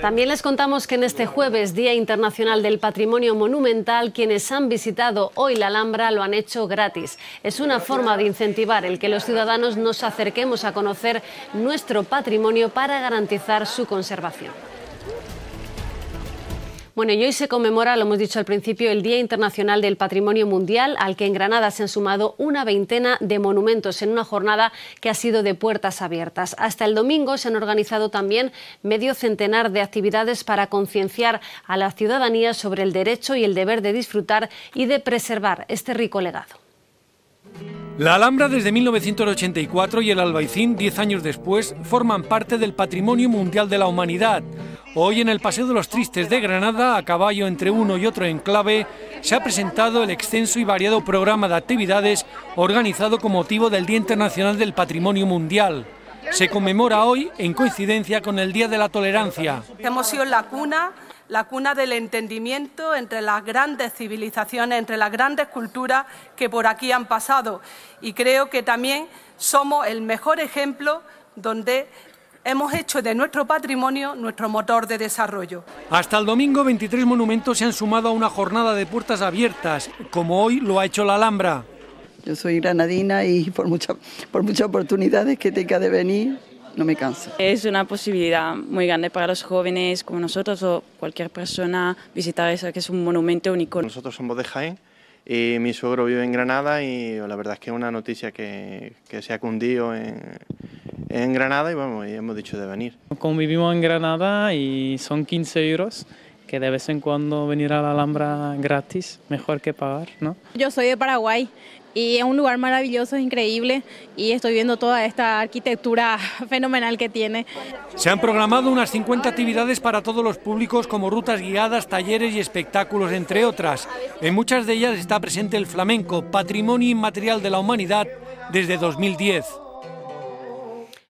También les contamos que en este jueves, Día Internacional del Patrimonio Monumental, quienes han visitado hoy la Alhambra lo han hecho gratis. Es una forma de incentivar el que los ciudadanos nos acerquemos a conocer nuestro patrimonio para garantizar su conservación. Bueno, y hoy se conmemora, lo hemos dicho al principio, el Día Internacional del Patrimonio Mundial, al que en Granada se han sumado una veintena de monumentos en una jornada que ha sido de puertas abiertas. Hasta el domingo se han organizado también medio centenar de actividades para concienciar a la ciudadanía sobre el derecho y el deber de disfrutar y de preservar este rico legado. La Alhambra desde 1984 y el Albaicín diez años después forman parte del Patrimonio Mundial de la Humanidad Hoy en el Paseo de los Tristes de Granada, a caballo entre uno y otro enclave, se ha presentado el extenso y variado programa de actividades organizado con motivo del Día Internacional del Patrimonio Mundial. Se conmemora hoy en coincidencia con el Día de la Tolerancia. Hemos sido la cuna la cuna del entendimiento entre las grandes civilizaciones, entre las grandes culturas que por aquí han pasado. Y creo que también somos el mejor ejemplo donde hemos hecho de nuestro patrimonio nuestro motor de desarrollo. Hasta el domingo 23 monumentos se han sumado a una jornada de puertas abiertas, como hoy lo ha hecho la Alhambra. Yo soy granadina y por, por muchas oportunidades que tenga de venir, no me canso. Es una posibilidad muy grande para los jóvenes como nosotros o cualquier persona visitar eso, que es un monumento único. Nosotros somos de Jaén y mi suegro vive en Granada y la verdad es que es una noticia que, que se ha cundido en, en Granada y vamos, hemos dicho de venir. Convivimos en Granada y son 15 euros que de vez en cuando venir a la Alhambra gratis, mejor que pagar, ¿no? Yo soy de Paraguay y es un lugar maravilloso, increíble y estoy viendo toda esta arquitectura fenomenal que tiene. Se han programado unas 50 actividades para todos los públicos como rutas guiadas, talleres y espectáculos, entre otras. En muchas de ellas está presente el flamenco, patrimonio inmaterial de la humanidad desde 2010.